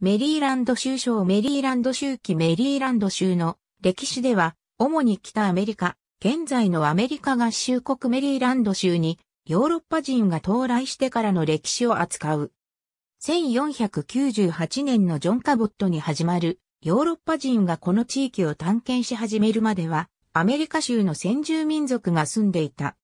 メリーランド州省メリーランド州期メリーランド州の歴史では、主に北アメリカ、現在のアメリカ合衆国メリーランド州にヨーロッパ人が到来してからの歴史を扱う。1498年のジョン・カボットに始まるヨーロッパ人がこの地域を探検し始めるまではアメリカ州の先住民族が住んでいた。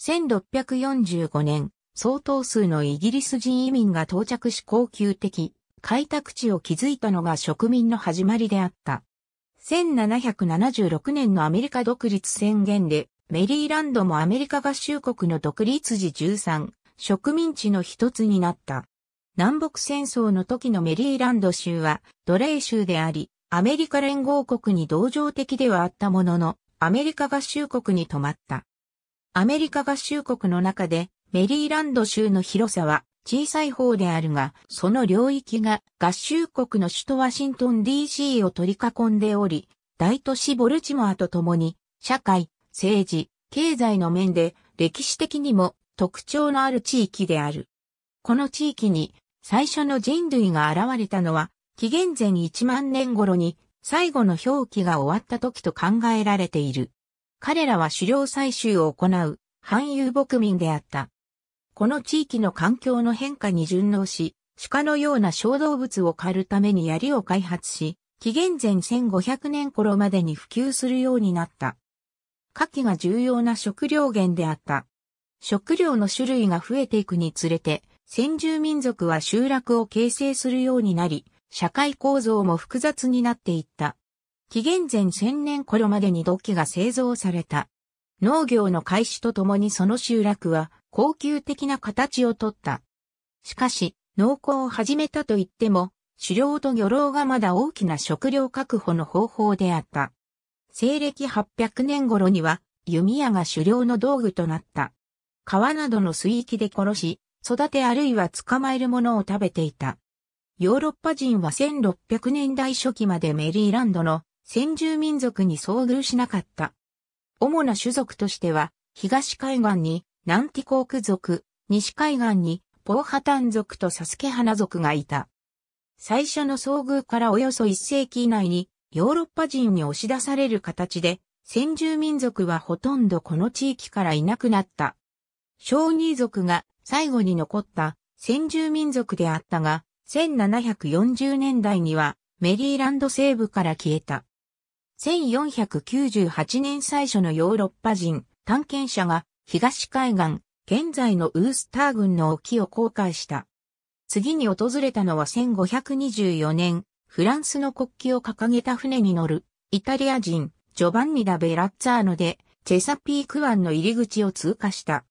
1645年、相当数のイギリス人移民が到着し高級的開拓地を築いたのが植民の始まりであった。1776年のアメリカ独立宣言で、メリーランドもアメリカ合衆国の独立時13、植民地の一つになった。南北戦争の時のメリーランド州は奴隷州であり、アメリカ連合国に同情的ではあったものの、アメリカ合衆国に止まった。アメリカ合衆国の中でメリーランド州の広さは小さい方であるが、その領域が合衆国の首都ワシントン DC を取り囲んでおり、大都市ボルチモアと共に、社会、政治、経済の面で歴史的にも特徴のある地域である。この地域に最初の人類が現れたのは、紀元前1万年頃に最後の表記が終わった時と考えられている。彼らは狩猟採集を行う、反遊牧民であった。この地域の環境の変化に順応し、鹿のような小動物を狩るために槍を開発し、紀元前1500年頃までに普及するようになった。夏季が重要な食料源であった。食料の種類が増えていくにつれて、先住民族は集落を形成するようになり、社会構造も複雑になっていった。紀元前1000年頃までに土器が製造された。農業の開始とともにその集落は高級的な形をとった。しかし、農耕を始めたと言っても、狩猟と漁労がまだ大きな食料確保の方法であった。西暦800年頃には、弓矢が狩猟の道具となった。川などの水域で殺し、育てあるいは捕まえるものを食べていた。ヨーロッパ人は1600年代初期までメリーランドの先住民族に遭遇しなかった。主な種族としては、東海岸に南ティコーク族、西海岸に、ポーハタン族とサスケハナ族がいた。最初の遭遇からおよそ1世紀以内に、ヨーロッパ人に押し出される形で、先住民族はほとんどこの地域からいなくなった。小児族が最後に残った先住民族であったが、1740年代にはメリーランド西部から消えた。1498年最初のヨーロッパ人探検者が東海岸、現在のウースター郡の沖を航海した。次に訪れたのは1524年、フランスの国旗を掲げた船に乗る、イタリア人、ジョバンニ・ダ・ベラッツァーノで、チェサピーク湾の入り口を通過した。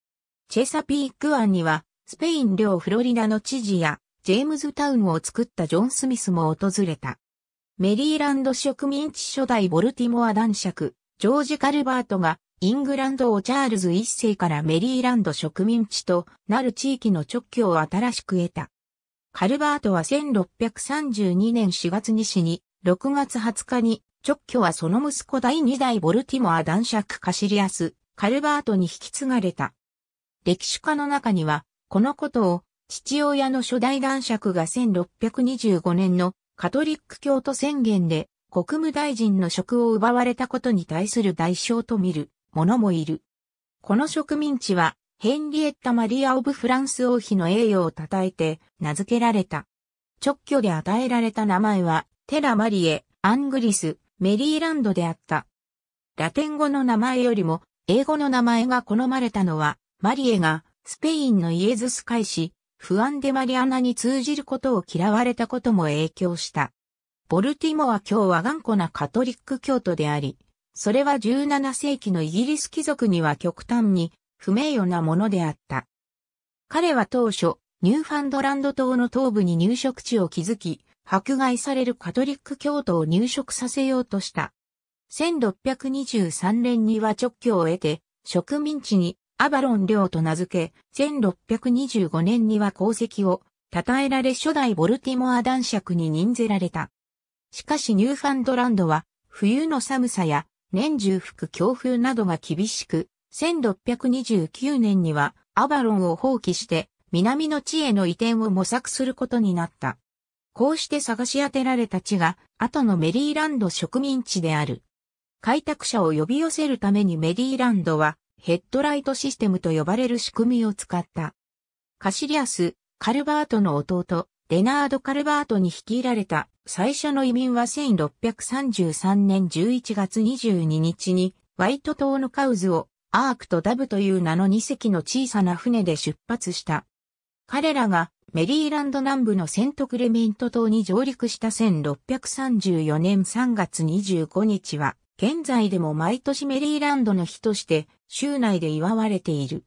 チェサピーク湾には、スペイン領フロリダの知事や、ジェームズタウンを作ったジョン・スミスも訪れた。メリーランド植民地初代ボルティモア男爵、ジョージ・カルバートがイングランド王チャールズ一世からメリーランド植民地となる地域の直居を新しく得た。カルバートは1632年4月に死に、6月20日に直居はその息子第2代ボルティモア男爵カシリアス、カルバートに引き継がれた。歴史家の中には、このことを父親の初代男爵が1625年のカトリック教徒宣言で国務大臣の職を奪われたことに対する代償と見る者もいる。この植民地は、ヘンリエッタ・マリア・オブ・フランス王妃の栄誉を称えて名付けられた。直居で与えられた名前は、テラ・マリエ、アングリス、メリーランドであった。ラテン語の名前よりも、英語の名前が好まれたのは、マリエが、スペインのイエズス会士、フアンデ・マリアナに通じることを嫌われたことも影響した。ボルティモは今日は頑固なカトリック教徒であり、それは17世紀のイギリス貴族には極端に不名誉なものであった。彼は当初、ニューファンドランド島の東部に入植地を築き、迫害されるカトリック教徒を入植させようとした。1623年には直教を得て、植民地にアバロン領と名付け、1625年には功績を称えられ初代ボルティモア男爵に任ぜられた。しかしニューファンドランドは冬の寒さや年中吹く強風などが厳しく、1629年にはアバロンを放棄して南の地への移転を模索することになった。こうして探し当てられた地が後のメリーランド植民地である。開拓者を呼び寄せるためにメリーランドはヘッドライトシステムと呼ばれる仕組みを使った。カシリアス・カルバートの弟、レナード・カルバートに率いられた最初の移民は1633年11月22日に、ワイト島のカウズを、アークとダブという名の2隻の小さな船で出発した。彼らがメリーランド南部のセントクレメント島に上陸した1634年3月25日は、現在でも毎年メリーランドの日として州内で祝われている。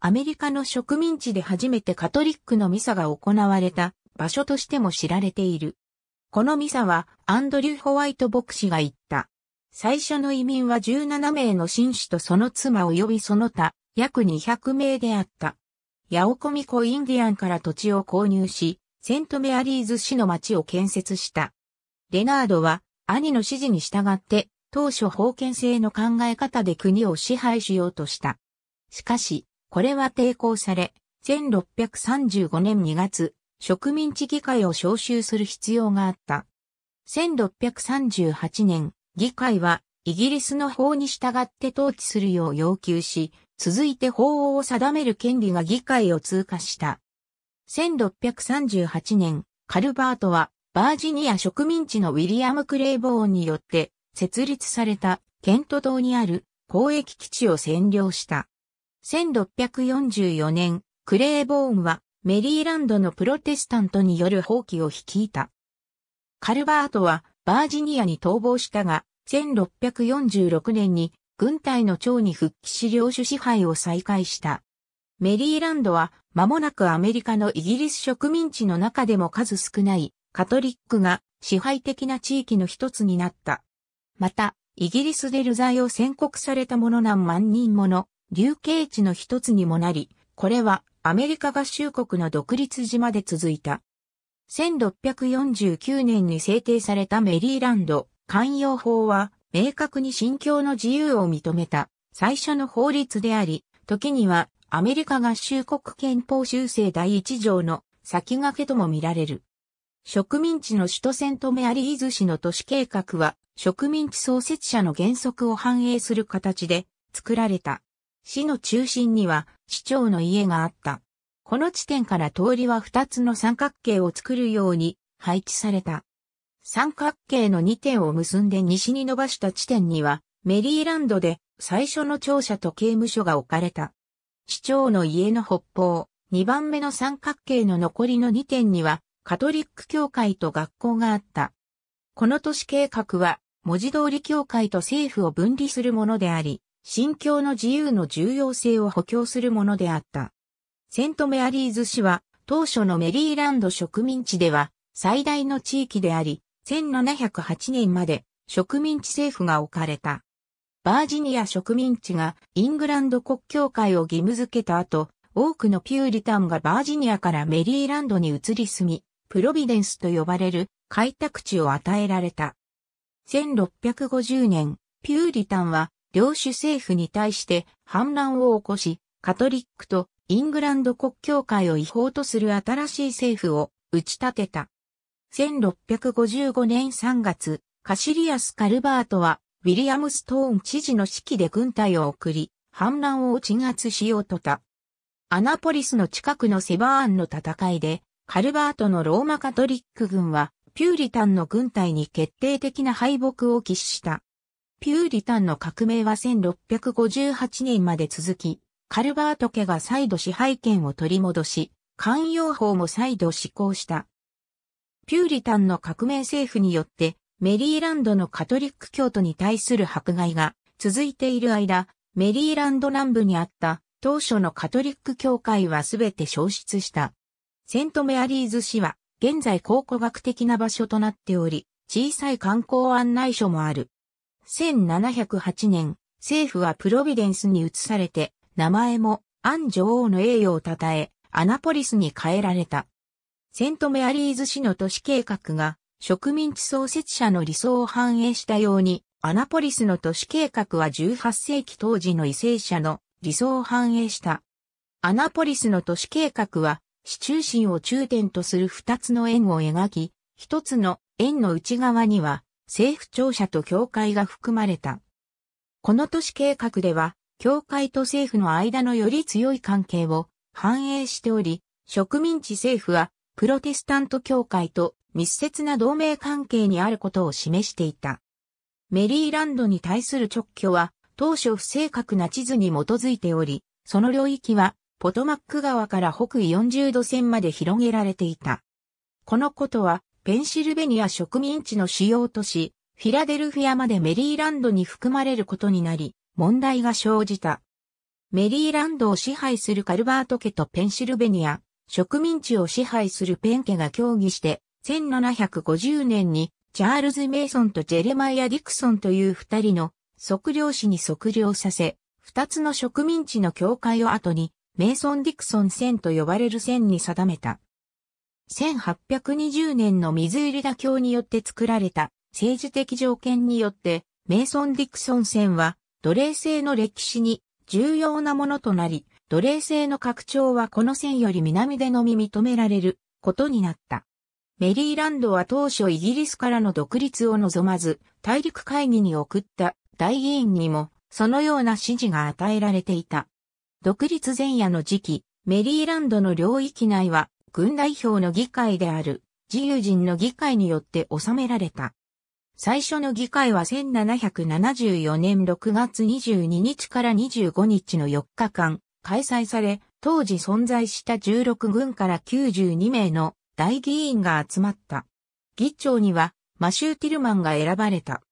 アメリカの植民地で初めてカトリックのミサが行われた場所としても知られている。このミサはアンドリュー・ホワイト牧師が言った。最初の移民は17名の紳士とその妻及びその他、約200名であった。ヤオコミコインディアンから土地を購入し、セントメアリーズ市の町を建設した。レナードは兄の指示に従って当初封建制の考え方で国を支配しようとした。しかし、これは抵抗され、1635年2月、植民地議会を招集する必要があった。1638年、議会はイギリスの法に従って統治するよう要求し、続いて法を定める権利が議会を通過した。1638年、カルバートはバージニア植民地のウィリアム・クレイボーンによって設立されたケント島にある交易基地を占領した。1644年、クレイボーンはメリーランドのプロテスタントによる放棄を率いた。カルバートはバージニアに逃亡したが、1646年に軍隊の長に復帰し領主支配を再開した。メリーランドは間もなくアメリカのイギリス植民地の中でも数少ないカトリックが支配的な地域の一つになった。また、イギリスで流罪を宣告された者何万人もの流刑地の一つにもなり、これはアメリカ合衆国の独立時まで続いた。1649年に制定されたメリーランド寛容法は明確に信教の自由を認めた最初の法律であり、時にはアメリカ合衆国憲法修正第一条の先駆けとも見られる。植民地の首都セントメアリーズ市の都市計画は植民地創設者の原則を反映する形で作られた。市の中心には市長の家があった。この地点から通りは二つの三角形を作るように配置された。三角形の二点を結んで西に伸ばした地点には、メリーランドで最初の庁舎と刑務所が置かれた。市長の家の北方、二番目の三角形の残りの二点には、カトリック教会と学校があった。この都市計画は、文字通り教会と政府を分離するものであり、信教の自由の重要性を補強するものであった。セントメアリーズ市は当初のメリーランド植民地では最大の地域であり、1708年まで植民地政府が置かれた。バージニア植民地がイングランド国教会を義務付けた後、多くのピューリタンがバージニアからメリーランドに移り住み、プロビデンスと呼ばれる開拓地を与えられた。1650年、ピューリタンは領主政府に対して反乱を起こし、カトリックとイングランド国教会を違法とする新しい政府を打ち立てた。1655年3月、カシリアス・カルバートは、ウィリアム・ストーン知事の指揮で軍隊を送り、反乱を鎮圧しようとた。アナポリスの近くのセバーンの戦いで、カルバートのローマカトリック軍は、ピューリタンの軍隊に決定的な敗北を喫した。ピューリタンの革命は1658年まで続き、カルバート家が再度支配権を取り戻し、寛容法も再度施行した。ピューリタンの革命政府によって、メリーランドのカトリック教徒に対する迫害が続いている間、メリーランド南部にあった当初のカトリック教会はすべて消失した。セントメアリーズ市は現在考古学的な場所となっており、小さい観光案内所もある。1708年、政府はプロビデンスに移されて、名前もアン女王の栄誉を称え、アナポリスに変えられた。セントメアリーズ市の都市計画が植民地創設者の理想を反映したように、アナポリスの都市計画は18世紀当時の為政者の理想を反映した。アナポリスの都市計画は、市中心を中点とする二つの円を描き、一つの円の内側には政府庁舎と教会が含まれた。この都市計画では、教会と政府の間のより強い関係を反映しており、植民地政府はプロテスタント教会と密接な同盟関係にあることを示していた。メリーランドに対する直挙は当初不正確な地図に基づいており、その領域はポトマック川から北緯40度線まで広げられていた。このことはペンシルベニア植民地の主要都市、フィラデルフィアまでメリーランドに含まれることになり、問題が生じた。メリーランドを支配するカルバート家とペンシルベニア、植民地を支配するペン家が協議して、1750年にチャールズ・メイソンとジェレマイア・ディクソンという二人の測量士に測量させ、二つの植民地の境界を後に、メイソン・ディクソン線と呼ばれる線に定めた。1820年のミズーリダ教によって作られた政治的条件によって、メイソン・ディクソン線は奴隷制の歴史に重要なものとなり、奴隷制の拡張はこの線より南でのみ認められることになった。メリーランドは当初イギリスからの独立を望まず、大陸会議に送った大議員にもそのような指示が与えられていた。独立前夜の時期、メリーランドの領域内は軍代表の議会である自由人の議会によって収められた。最初の議会は1774年6月22日から25日の4日間開催され、当時存在した16軍から92名の大議員が集まった。議長にはマシュー・ティルマンが選ばれた。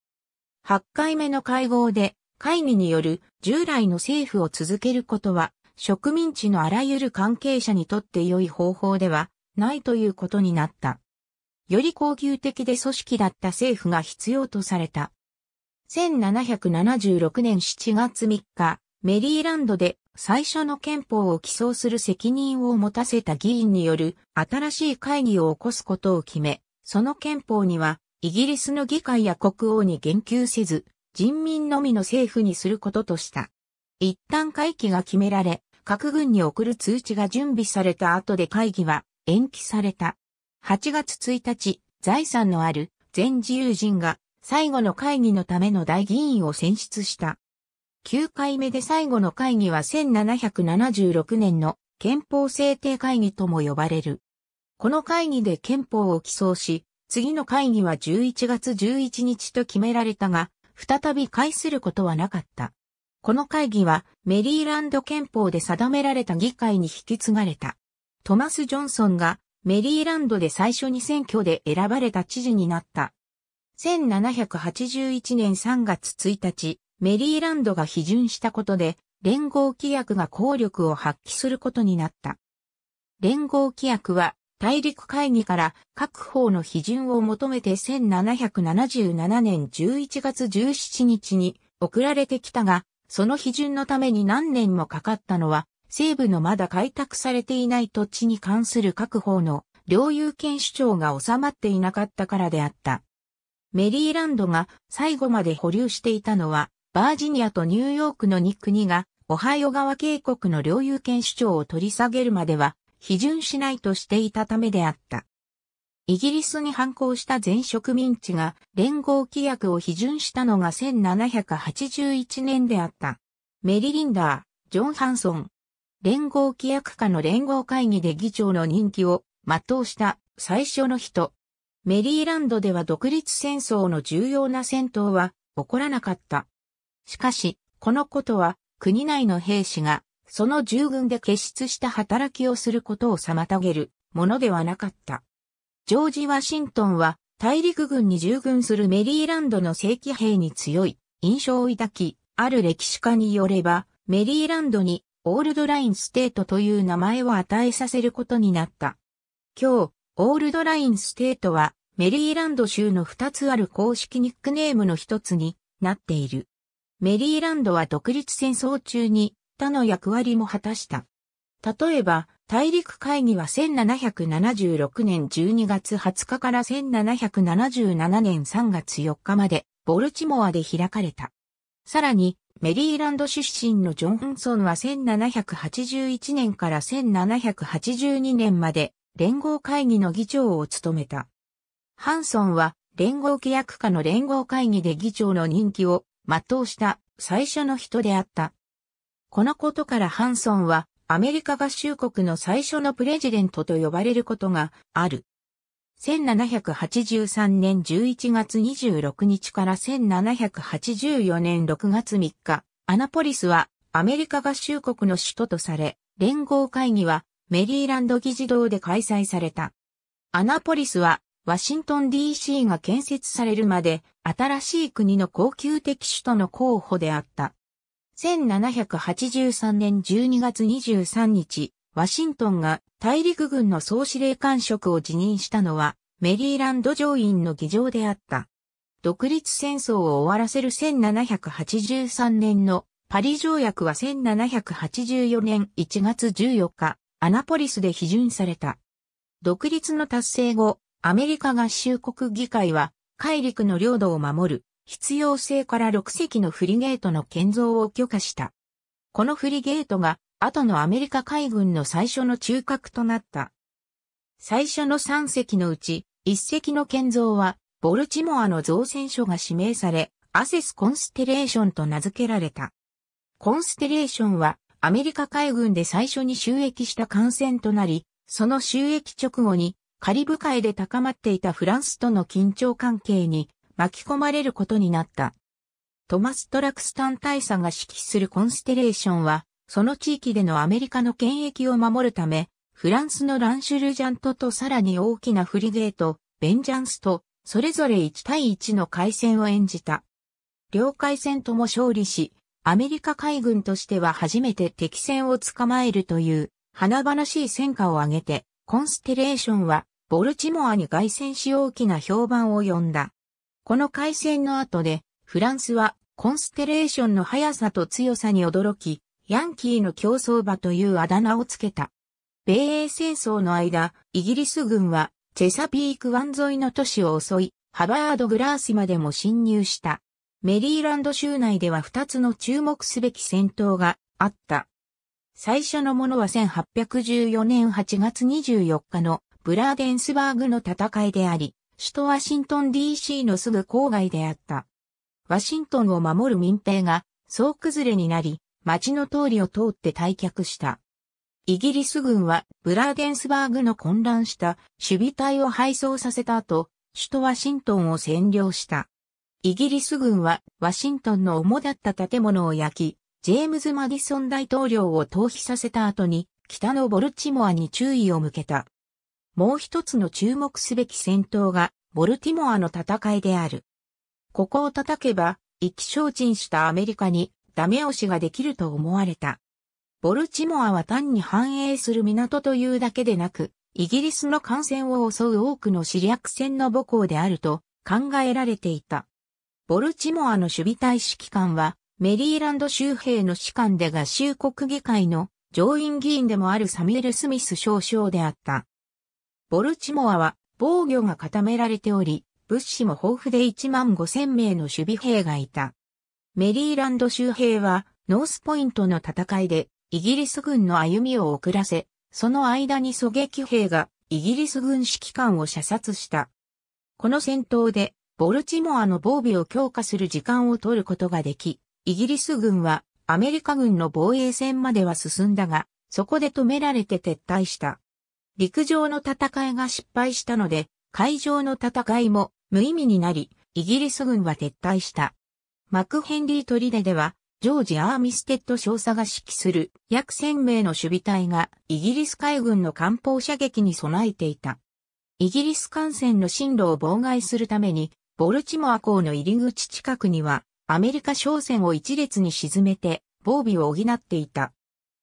8回目の会合で会議による従来の政府を続けることは植民地のあらゆる関係者にとって良い方法ではないということになった。より恒久的で組織だった政府が必要とされた。1776年7月3日、メリーランドで最初の憲法を起草する責任を持たせた議員による新しい会議を起こすことを決め、その憲法にはイギリスの議会や国王に言及せず、人民のみの政府にすることとした。一旦会期が決められ、各軍に送る通知が準備された後で会議は延期された。8月1日、財産のある全自由人が最後の会議のための大議員を選出した。9回目で最後の会議は1776年の憲法制定会議とも呼ばれる。この会議で憲法を起草し、次の会議は11月11日と決められたが、再び会することはなかった。この会議はメリーランド憲法で定められた議会に引き継がれた。トマス・ジョンソンがメリーランドで最初に選挙で選ばれた知事になった。1781年3月1日、メリーランドが批准したことで、連合規約が効力を発揮することになった。連合規約は、大陸会議から各方の批准を求めて1777年11月17日に送られてきたが、その批准のために何年もかかったのは、西部のまだ開拓されていない土地に関する各方の領有権主張が収まっていなかったからであった。メリーランドが最後まで保留していたのは、バージニアとニューヨークの2国が、オハイオ川渓谷の領有権主張を取り下げるまでは、批准しないとしていたためであった。イギリスに反抗した全植民地が連合規約を批准したのが1781年であった。メリリンダー、ジョン・ハンソン。連合規約下の連合会議で議長の任期を全うした最初の人。メリーランドでは独立戦争の重要な戦闘は起こらなかった。しかし、このことは国内の兵士がその従軍で結出した働きをすることを妨げるものではなかった。ジョージ・ワシントンは大陸軍に従軍するメリーランドの正規兵に強い印象を抱き、ある歴史家によれば、メリーランドにオールドラインステートという名前を与えさせることになった。今日、オールドラインステートはメリーランド州の2つある公式ニックネームの1つになっている。メリーランドは独立戦争中に他の役割も果たした。例えば、大陸会議は1776年12月20日から1777年3月4日まで、ボルチモアで開かれた。さらに、メリーランド出身のジョンンソンは1781年から1782年まで、連合会議の議長を務めた。ハンソンは、連合規約下の連合会議で議長の任期を全うした最初の人であった。このことからハンソンはアメリカ合衆国の最初のプレジデントと呼ばれることがある。1783年11月26日から1784年6月3日、アナポリスはアメリカ合衆国の首都とされ、連合会議はメリーランド議事堂で開催された。アナポリスはワシントン DC が建設されるまで新しい国の恒久的首都の候補であった。1783年12月23日、ワシントンが大陸軍の総司令官職を辞任したのは、メリーランド上院の議場であった。独立戦争を終わらせる1783年のパリ条約は1784年1月14日、アナポリスで批准された。独立の達成後、アメリカ合衆国議会は、海陸の領土を守る必要性から6隻のフリゲートの建造を許可した。このフリゲートが後のアメリカ海軍の最初の中核となった。最初の3隻のうち、1隻の建造は、ボルチモアの造船所が指名され、アセスコンステレーションと名付けられた。コンステレーションは、アメリカ海軍で最初に収益した艦船となり、その収益直後に、カリブ海で高まっていたフランスとの緊張関係に巻き込まれることになった。トマス・トラクスタン大佐が指揮するコンステレーションは、その地域でのアメリカの権益を守るため、フランスのランシュルジャントとさらに大きなフリゲート、ベンジャンスと、それぞれ1対1の海戦を演じた。両海戦とも勝利し、アメリカ海軍としては初めて敵戦を捕まえるという、華々しい戦果を挙げて、コンステレーションは、ボルチモアに凱旋し大きな評判を呼んだ。この海戦の後で、フランスはコンステレーションの速さと強さに驚き、ヤンキーの競争馬というあだ名をつけた。米英戦争の間、イギリス軍はチェサピーク湾沿いの都市を襲い、ハバード・グラースまでも侵入した。メリーランド州内では2つの注目すべき戦闘があった。最初のものは1814年8月24日のブラーデンスバーグの戦いであり、首都ワシントン DC のすぐ郊外であった。ワシントンを守る民兵が総崩れになり、町の通りを通って退却した。イギリス軍はブラーゲンスバーグの混乱した守備隊を敗走させた後、首都ワシントンを占領した。イギリス軍はワシントンの主だった建物を焼き、ジェームズ・マディソン大統領を逃避させた後に、北のボルチモアに注意を向けた。もう一つの注目すべき戦闘が、ボルティモアの戦いである。ここを叩けば、意気消沈したアメリカにダメ押しができると思われた。ボルチモアは単に繁栄する港というだけでなく、イギリスの艦船を襲う多くの死略船の母港であると考えられていた。ボルチモアの守備隊指揮官は、メリーランド州兵の士官で合衆国議会の上院議員でもあるサミュエル・スミス少将であった。ボルチモアは防御が固められており、物資も豊富で1万5千名の守備兵がいた。メリーランド州兵は、ノースポイントの戦いで、イギリス軍の歩みを遅らせ、その間に狙撃兵が、イギリス軍指揮官を射殺した。この戦闘で、ボルチモアの防備を強化する時間を取ることができ、イギリス軍はアメリカ軍の防衛戦までは進んだが、そこで止められて撤退した。陸上の戦いが失敗したので、海上の戦いも無意味になり、イギリス軍は撤退した。マクヘンリー砦では、ジョージ・アーミステッド少佐が指揮する約1000名の守備隊がイギリス海軍の艦砲射撃に備えていた。イギリス艦船の進路を妨害するために、ボルチモア港の入り口近くには、アメリカ商船を一列に沈めて、防備を補っていた。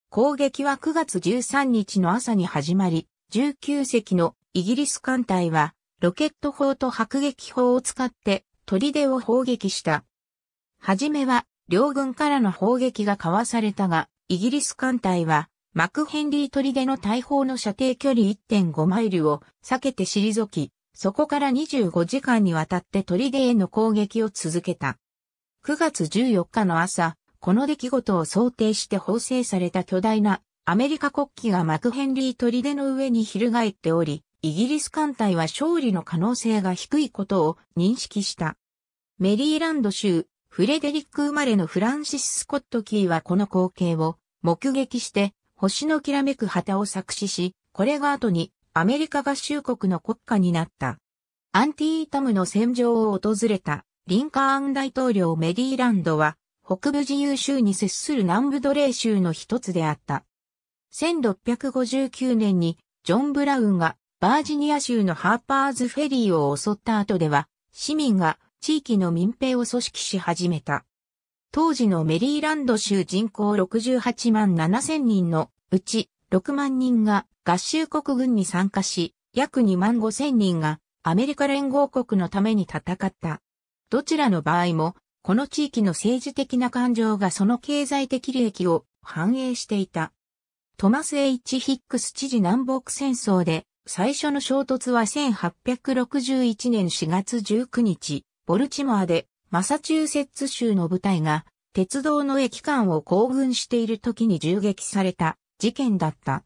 攻撃は9月13日の朝に始まり、19隻のイギリス艦隊は、ロケット砲と迫撃砲を使って、砦を砲撃した。はじめは、両軍からの砲撃が交わされたが、イギリス艦隊は、マクヘンリー砦の大砲の射程距離1.5マイルを避けて退き、そこから25時間にわたって砦への攻撃を続けた。9月14日の朝、この出来事を想定して縫製された巨大なアメリカ国旗がマクヘンリー砦の上に翻っており、イギリス艦隊は勝利の可能性が低いことを認識した。メリーランド州、フレデリック生まれのフランシス・スコット・キーはこの光景を目撃して星のきらめく旗を作詞し、これが後にアメリカ合衆国の国家になった。アンティータムの戦場を訪れたリンカーン大統領メリーランドは北部自由州に接する南部奴隷州の一つであった。1659年にジョン・ブラウンがバージニア州のハーパーズフェリーを襲った後では市民が地域の民兵を組織し始めた。当時のメリーランド州人口68万7千人のうち6万人が合衆国軍に参加し、約2万5千人がアメリカ連合国のために戦った。どちらの場合も、この地域の政治的な感情がその経済的利益を反映していた。トマス・ H・ ヒックス知事南北戦争で、最初の衝突は1861年4月19日、ボルチモアで、マサチューセッツ州の部隊が、鉄道の駅間を行軍している時に銃撃された事件だった。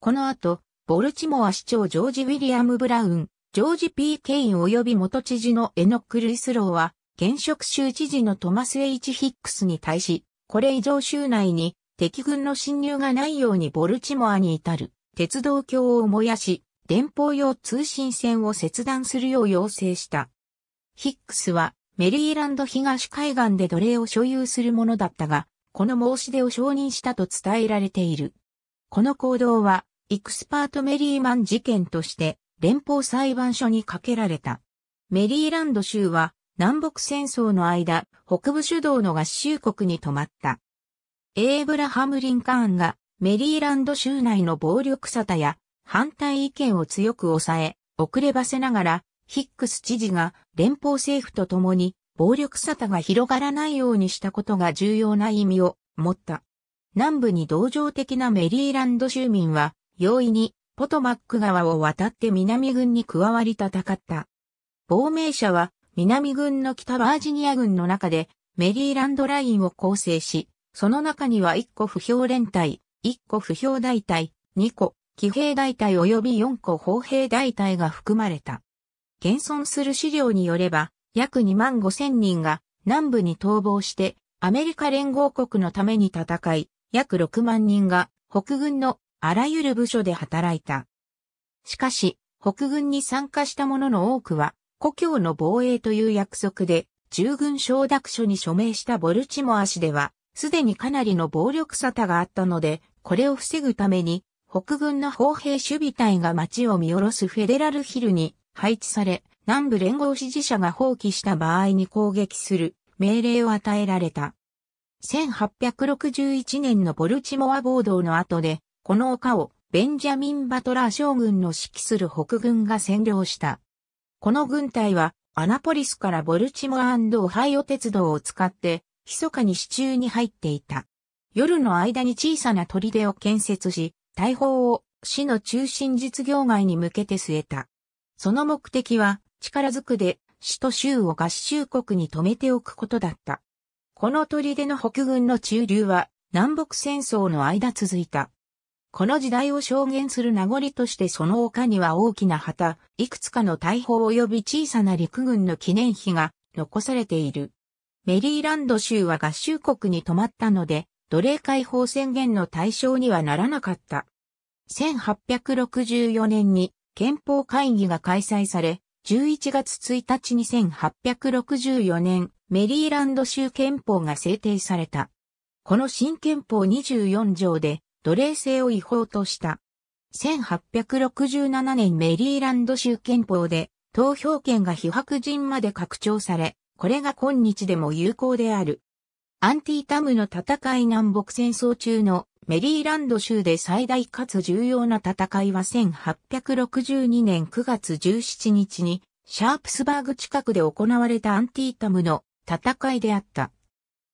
この後、ボルチモア市長ジョージ・ウィリアム・ブラウン、ジョージ・ P・ ケイン及び元知事のエノック・ルイスローは、現職州知事のトマス・ H・ ヒックスに対し、これ以上州内に敵軍の侵入がないようにボルチモアに至る鉄道橋を燃やし、連邦用通信線を切断するよう要請した。ヒックスはメリーランド東海岸で奴隷を所有するものだったが、この申し出を承認したと伝えられている。この行動は、イクスパートメリーマン事件として連邦裁判所にかけられた。メリーランド州は南北戦争の間、北部主導の合衆国に止まった。エイブラハム・リンカーンがメリーランド州内の暴力沙汰や反対意見を強く抑え、遅ればせながら、ヒックス知事が連邦政府と共に暴力沙汰が広がらないようにしたことが重要な意味を持った。南部に同情的なメリーランド州民は容易にポトマック川を渡って南軍に加わり戦った。亡命者は南軍の北バージニア軍の中でメリーランドラインを構成し、その中には1個不評連隊、1個不評大隊、2個、騎兵大隊及び4個砲兵大隊が含まれた。現存する資料によれば、約2万5千人が南部に逃亡して、アメリカ連合国のために戦い、約6万人が北軍のあらゆる部署で働いた。しかし、北軍に参加した者の多くは、故郷の防衛という約束で、従軍承諾書に署名したボルチモア氏では、すでにかなりの暴力沙汰があったので、これを防ぐために、北軍の砲兵守備隊が街を見下ろすフェデラルヒルに配置され、南部連合支持者が放棄した場合に攻撃する命令を与えられた。1861年のボルチモア暴動の後で、この丘をベンジャミン・バトラー将軍の指揮する北軍が占領した。この軍隊はアナポリスからボルチモアオハイオ鉄道を使って密かに支柱に入っていた。夜の間に小さな砦を建設し、大砲を市の中心実業街に向けて据えた。その目的は力づくで市と州を合衆国に止めておくことだった。この砦の北軍の中流は南北戦争の間続いた。この時代を証言する名残としてその丘には大きな旗、いくつかの大砲及び小さな陸軍の記念碑が残されている。メリーランド州は合衆国に泊まったので、奴隷解放宣言の対象にはならなかった。1864年に憲法会議が開催され、11月1日に1864年、メリーランド州憲法が制定された。この新憲法24条で奴隷制を違法とした。1867年メリーランド州憲法で投票権が非白人まで拡張され、これが今日でも有効である。アンティータムの戦い南北戦争中のメリーランド州で最大かつ重要な戦いは1862年9月17日にシャープスバーグ近くで行われたアンティータムの戦いであった。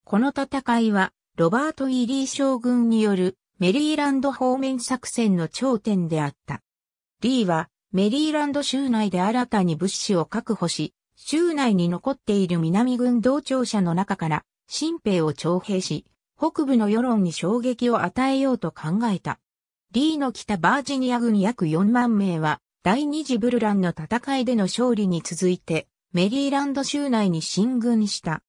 この戦いはロバート・イリー将軍によるメリーランド方面作戦の頂点であった。リーはメリーランド州内で新たに物資を確保し、州内に残っている南軍同庁舎の中から、新兵を徴兵し、北部の世論に衝撃を与えようと考えた。リーの北バージニア軍約4万名は、第二次ブルランの戦いでの勝利に続いて、メリーランド州内に進軍した。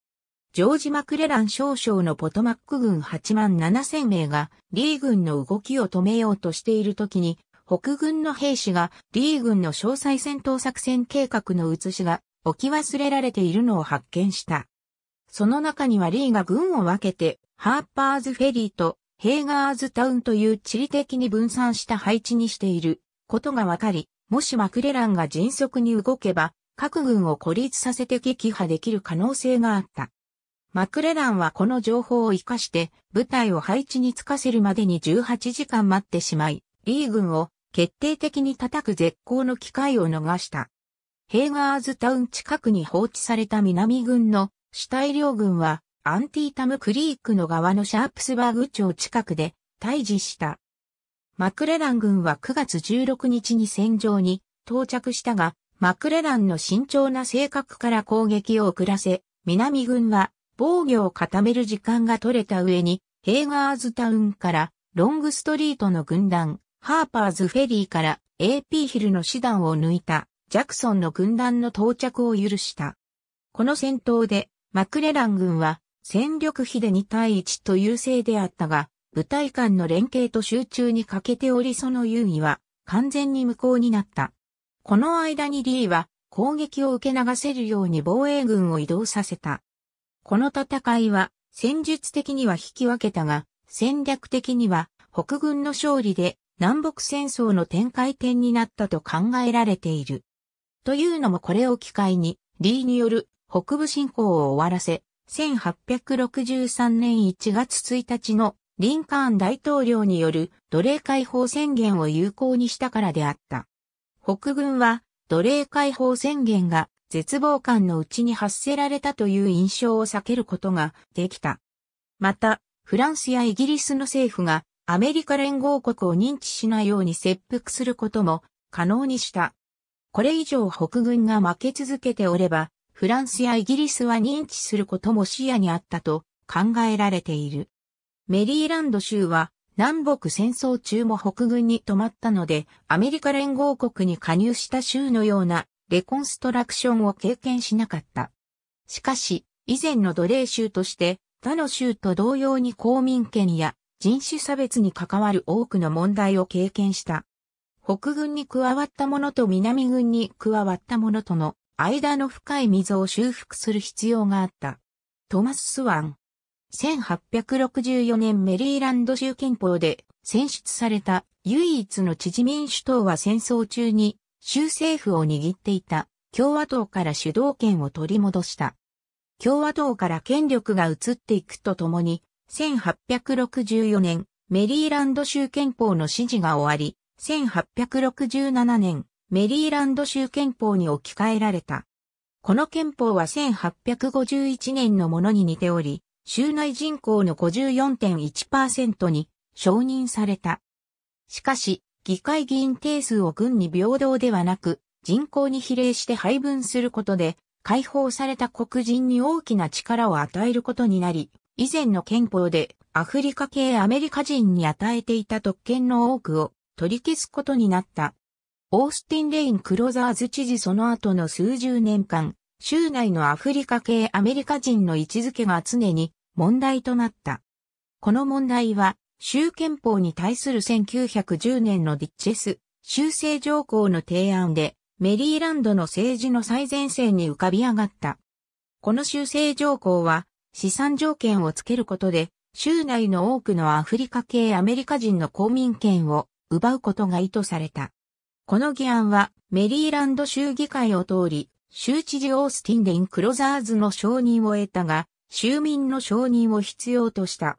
ジョージ・マクレラン少将のポトマック軍8万7千名が、リー軍の動きを止めようとしている時に、北軍の兵士が、リー軍の詳細戦闘作戦計画の写しが、置き忘れられているのを発見した。その中にはリーが軍を分けて、ハーパーズフェリーとヘーガーズタウンという地理的に分散した配置にしていることがわかり、もしマクレランが迅速に動けば、各軍を孤立させて撃破できる可能性があった。マクレランはこの情報を活かして部隊を配置につかせるまでに18時間待ってしまい、リー軍を決定的に叩く絶好の機会を逃した。ヘーガーズタウン近くに放置された南軍の主体領軍はアンティータムクリークの側のシャープスバーグ町近くで退治した。マクレラン軍は9月16日に戦場に到着したが、マクレランの慎重な性格から攻撃を遅らせ、南軍は防御を固める時間が取れた上に、ヘーガーズタウンからロングストリートの軍団、ハーパーズフェリーから AP ヒルの師団を抜いた。ジャクソンの軍団の到着を許した。この戦闘で、マクレラン軍は戦力比で2対1と優勢であったが、部隊間の連携と集中に欠けておりその優位は完全に無効になった。この間にリーは攻撃を受け流せるように防衛軍を移動させた。この戦いは戦術的には引き分けたが、戦略的には北軍の勝利で南北戦争の展開点になったと考えられている。というのもこれを機会に、リーによる北部侵攻を終わらせ、1863年1月1日のリンカーン大統領による奴隷解放宣言を有効にしたからであった。北軍は奴隷解放宣言が絶望感のうちに発せられたという印象を避けることができた。また、フランスやイギリスの政府がアメリカ連合国を認知しないように切腹することも可能にした。これ以上北軍が負け続けておれば、フランスやイギリスは認知することも視野にあったと考えられている。メリーランド州は南北戦争中も北軍に止まったので、アメリカ連合国に加入した州のようなレコンストラクションを経験しなかった。しかし、以前の奴隷州として、他の州と同様に公民権や人種差別に関わる多くの問題を経験した。北軍に加わった者と南軍に加わった者との間の深い溝を修復する必要があった。トマス・スワン。1864年メリーランド州憲法で選出された唯一の知事民主党は戦争中に州政府を握っていた共和党から主導権を取り戻した。共和党から権力が移っていくとともに1864年メリーランド州憲法の支持が終わり、1867年、メリーランド州憲法に置き換えられた。この憲法は1851年のものに似ており、州内人口の54.1%に承認された。しかし、議会議員定数を軍に平等ではなく、人口に比例して配分することで、解放された黒人に大きな力を与えることになり、以前の憲法でアフリカ系アメリカ人に与えていた特権の多くを取り消すことになった。オースティン・レイン・クロザーズ知事その後の数十年間、州内のアフリカ系アメリカ人の位置づけが常に問題となった。この問題は、州憲法に対する1910年のディッチェス修正条項の提案で、メリーランドの政治の最前線に浮かび上がった。この修正条項は、資産条件をつけることで、州内の多くのアフリカ系アメリカ人の公民権を奪うことが意図された。この議案はメリーランド州議会を通り、州知事オースティン・デイン・クロザーズの承認を得たが、州民の承認を必要とした。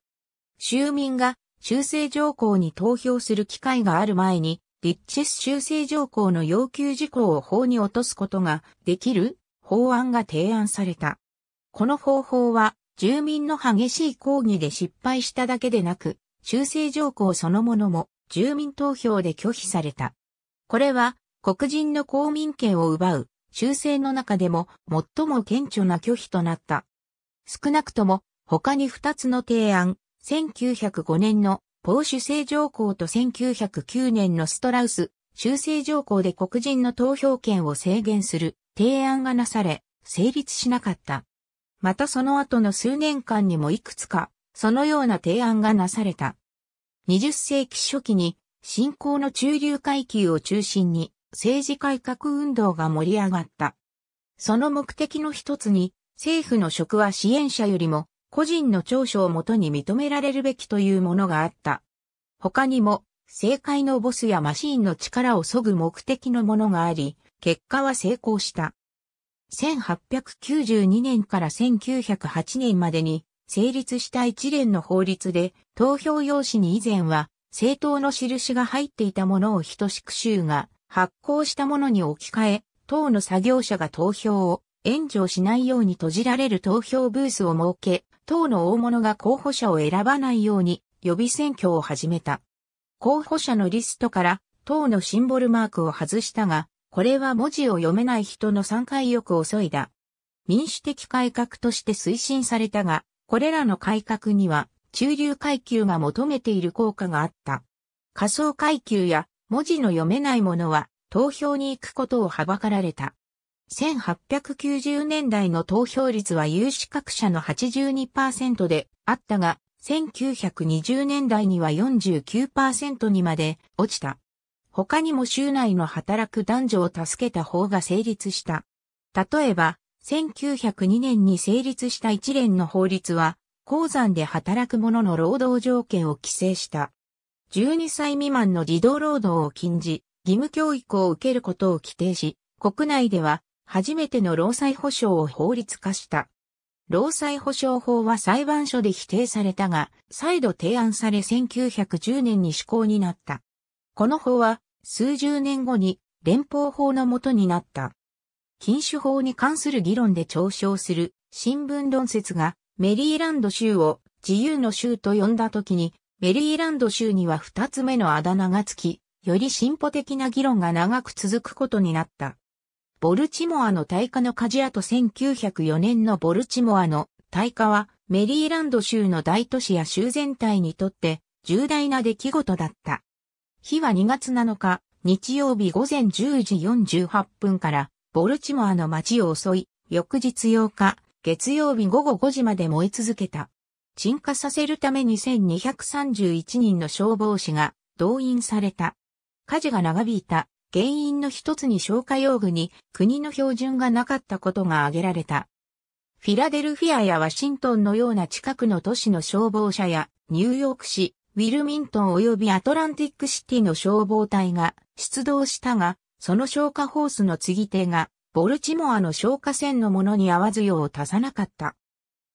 州民が修正条項に投票する機会がある前に、リッチス修正条項の要求事項を法に落とすことができる法案が提案された。この方法は住民の激しい抗議で失敗しただけでなく、修正条項そのものも住民投票で拒否された。これは黒人の公民権を奪う修正の中でも最も顕著な拒否となった。少なくとも他に2つの提案、1905年のポーシュ条項と1909年のストラウス修正条項で黒人の投票権を制限する提案がなされ、成立しなかった。またその後の数年間にもいくつか、そのような提案がなされた。20世紀初期に信仰の中流階級を中心に政治改革運動が盛り上がった。その目的の一つに政府の職は支援者よりも個人の長所をもとに認められるべきというものがあった。他にも政界のボスやマシーンの力を削ぐ目的のものがあり、結果は成功した。1892年から1908年までに成立した一連の法律で、投票用紙に以前は、政党の印が入っていたものを等しく州が発行したものに置き換え、党の作業者が投票を援助しないように閉じられる投票ブースを設け、党の大物が候補者を選ばないように予備選挙を始めた。候補者のリストから党のシンボルマークを外したが、これは文字を読めない人の参加意欲を削いだ。民主的改革として推進されたが、これらの改革には、中流階級が求めている効果があった。仮想階級や文字の読めないものは投票に行くことをはばかられた。1890年代の投票率は有資格者の82%であったが、1920年代には49%にまで落ちた。他にも州内の働く男女を助けた法が成立した。例えば、1902年に成立した一連の法律は、鉱山で働く者の労働条件を規制した。12歳未満の児童労働を禁じ、義務教育を受けることを規定し、国内では初めての労災保障を法律化した。労災保障法は裁判所で否定されたが、再度提案され1910年に施行になった。この法は数十年後に連邦法のもとになった。禁酒法に関する議論で嘲笑する新聞論説がメリーランド州を自由の州と呼んだ時にメリーランド州には二つ目のあだ名がつき、より進歩的な議論が長く続くことになった。ボルチモアの大火の火事跡1904年のボルチモアの大火はメリーランド州の大都市や州全体にとって重大な出来事だった。日は2月7日、日曜日午前10時48分からボルチモアの街を襲い、翌日8日、月曜日午後5時まで燃え続けた。鎮火させるために1231人の消防士が動員された。火事が長引いた原因の一つに消火用具に国の標準がなかったことが挙げられた。フィラデルフィアやワシントンのような近くの都市の消防車やニューヨーク市、ウィルミントン及びアトランティックシティの消防隊が出動したが、その消火ホースの継ぎ手が、ボルチモアの消火栓のものに合わず用を足さなかった。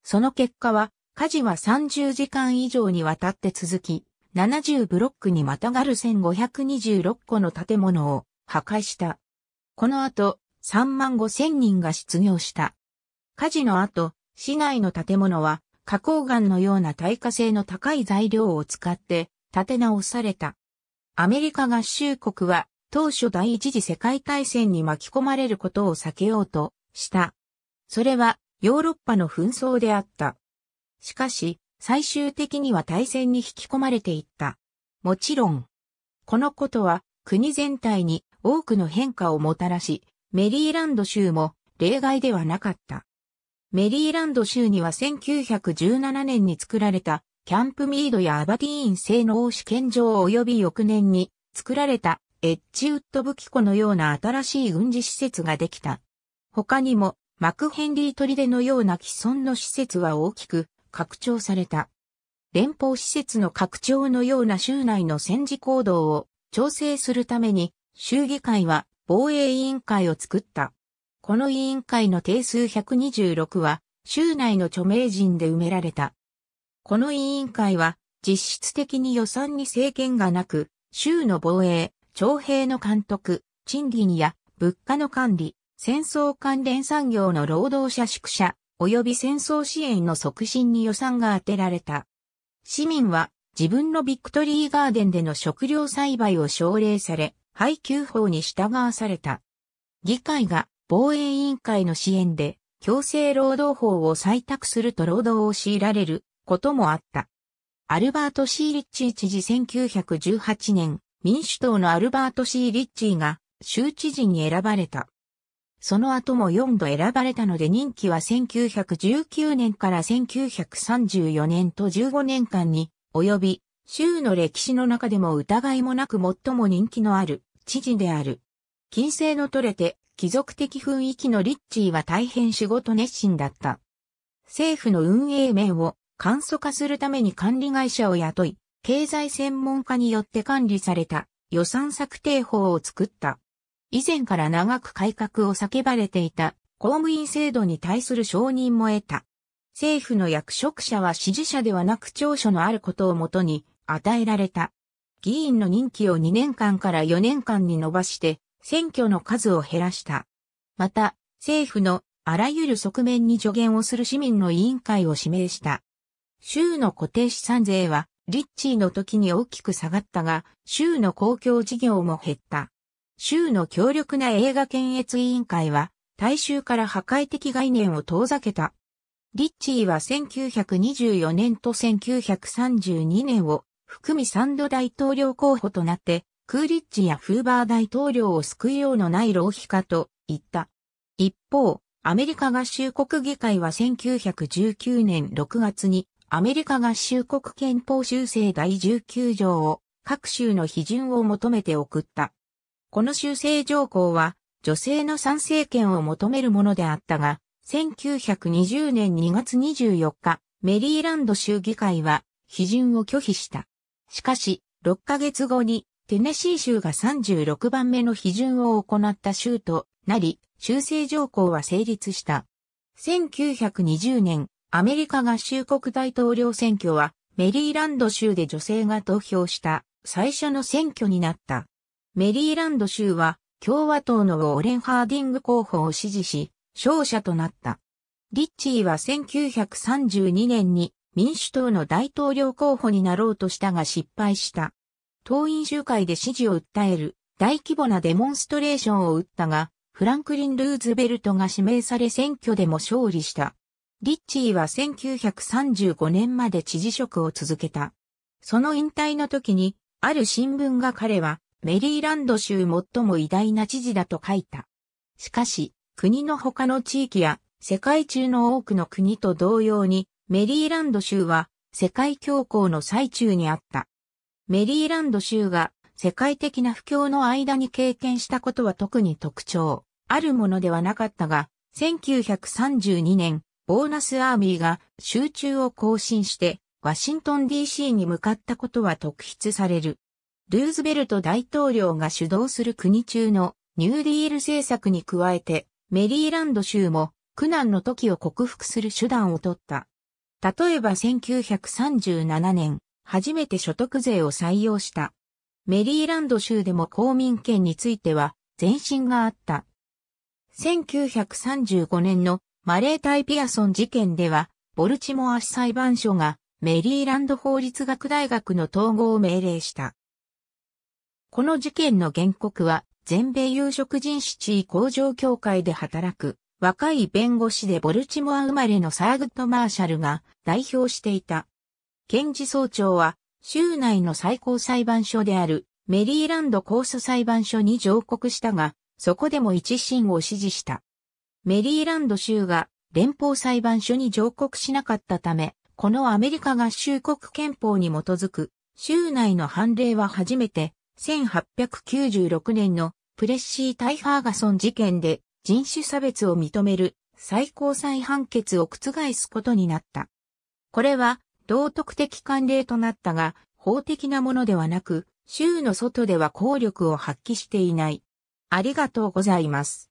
その結果は、火事は30時間以上にわたって続き、70ブロックにまたがる1526個の建物を破壊した。この後、3万5千人が失業した。火事の後、市内の建物は、花崗岩のような耐火性の高い材料を使って、建て直された。アメリカ合衆国は、当初第一次世界大戦に巻き込まれることを避けようとした。それはヨーロッパの紛争であった。しかし、最終的には大戦に引き込まれていった。もちろん、このことは国全体に多くの変化をもたらし、メリーランド州も例外ではなかった。メリーランド州には1917年に作られたキャンプミードやアバティーン製の王試験場及び翌年に作られたエッジウッド武器庫のような新しい軍事施設ができた。他にも、マクヘンリー砦のような既存の施設は大きく拡張された。連邦施設の拡張のような州内の戦時行動を調整するために、州議会は防衛委員会を作った。この委員会の定数126は、州内の著名人で埋められた。この委員会は、実質的に予算に制限がなく、州の防衛、徴兵の監督、賃金や物価の管理、戦争関連産業の労働者宿舎、及び戦争支援の促進に予算が当てられた。市民は自分のビクトリーガーデンでの食料栽培を奨励され、配給法に従わされた。議会が防衛委員会の支援で強制労働法を採択すると労働を強いられることもあった。アルバート・シーリッチ知事1918年、民主党のアルバート・シー・リッチーが州知事に選ばれた。その後も4度選ばれたので任期は1919年から1934年と15年間に及び、州の歴史の中でも疑いもなく最も人気のある知事である。金星の取れて貴族的雰囲気のリッチーは大変仕事熱心だった。政府の運営面を簡素化するために管理会社を雇い、経済専門家によって管理された予算策定法を作った。以前から長く改革を叫ばれていた公務員制度に対する承認も得た。政府の役職者は支持者ではなく長所のあることをもとに与えられた。議員の任期を2年間から4年間に伸ばして選挙の数を減らした。また、政府のあらゆる側面に助言をする市民の委員会を指名した。州の固定資産税はリッチーの時に大きく下がったが、州の公共事業も減った。州の強力な映画検閲委員会は、大衆から破壊的概念を遠ざけた。リッチーは1924年と1932年を含み3度大統領候補となって、クーリッチやフーバー大統領を救いようのない浪費家と言った。一方、アメリカ合衆国議会は1919年6月にアメリカ合衆国憲法修正第19条を各州の批准を求めて送った。この修正条項は女性の参政権を求めるものであったが、1920年2月24日、メリーランド州議会は批准を拒否した。しかし、6ヶ月後にテネシー州が36番目の批准を行った州となり、修正条項は成立した。1920年、アメリカ合衆国大統領選挙は、メリーランド州で女性が投票した最初の選挙になった。メリーランド州は共和党のウォーレン・ハーディング候補を支持し、勝者となった。リッチーは1932年に民主党の大統領候補になろうとしたが失敗した。党員集会で支持を訴える大規模なデモンストレーションを打ったが、フランクリン・ルーズベルトが指名され選挙でも勝利した。リッチーは1935年まで知事職を続けた。その引退の時に、ある新聞が彼はメリーランド州最も偉大な知事だと書いた。しかし、国の他の地域や世界中の多くの国と同様に、メリーランド州は世界恐慌の最中にあった。メリーランド州が世界的な不況の間に経験したことは特に特徴、あるものではなかったが、1932年、ボーナスアーミーが集中を更新してワシントン DC に向かったことは特筆される。ルーズベルト大統領が主導する国中のニューディール政策に加えてメリーランド州も苦難の時を克服する手段を取った。例えば1937年、初めて所得税を採用した。メリーランド州でも公民権については前進があった。1935年のマレータイ・ピアソン事件では、ボルチモア市裁判所がメリーランド法律学大学の統合を命令した。この事件の原告は、全米有色人種地位向上協会で働く若い弁護士でボルチモア生まれのサーグッド・マーシャルが代表していた。検事総長は、州内の最高裁判所であるメリーランド控訴裁判所に上告したが、そこでも一審を支持した。メリーランド州が連邦裁判所に上告しなかったため、このアメリカ合衆国憲法に基づく州内の判例は初めて1896年のプレッシー・タイ・ファーガソン事件で人種差別を認める最高裁判決を覆すことになった。これは道徳的慣例となったが法的なものではなく州の外では効力を発揮していない。ありがとうございます。